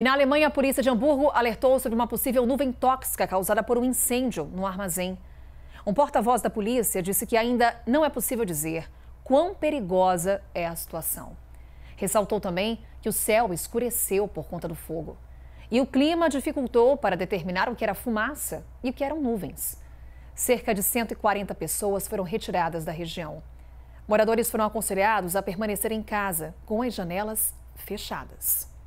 Na Alemanha, a polícia de Hamburgo alertou sobre uma possível nuvem tóxica causada por um incêndio no armazém. Um porta-voz da polícia disse que ainda não é possível dizer quão perigosa é a situação. Ressaltou também que o céu escureceu por conta do fogo. E o clima dificultou para determinar o que era fumaça e o que eram nuvens. Cerca de 140 pessoas foram retiradas da região. Moradores foram aconselhados a permanecer em casa, com as janelas fechadas.